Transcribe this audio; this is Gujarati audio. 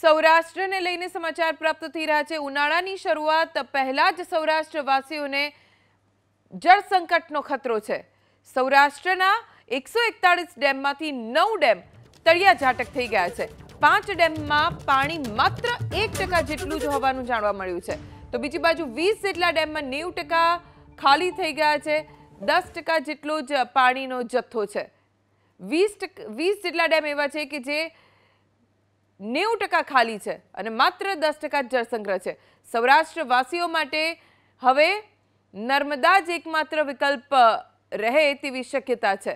સૌરાષ્ટ્રને લઈને સમાચાર પ્રાપ્ત થઈ રહ્યા છે ઉનાળાની શરૂઆત પહેલાં જ સૌરાષ્ટ્રવાસીઓને જળ સંકટનો ખતરો છે સૌરાષ્ટ્રના એકસો એકતાળીસ ડેમમાંથી નવ ડેમ તળિયા થઈ ગયા છે પાંચ ડેમમાં પાણી માત્ર એક ટકા જેટલું જ હોવાનું જાણવા મળ્યું છે તો બીજી બાજુ વીસ જેટલા ડેમમાં નેવું ટકા ખાલી થઈ ગયા છે દસ ટકા જેટલો જ પાણીનો જથ્થો છે વીસ વીસ જેટલા ડેમ એવા છે કે જે નેવું ટકા ખાલી છે અને માત્ર દસ ટકા જળસંગ્રહ છે સૌરાષ્ટ્રવાસીઓ માટે હવે નર્મદા જ એકમાત્ર વિકલ્પ રહે તેવી શક્યતા છે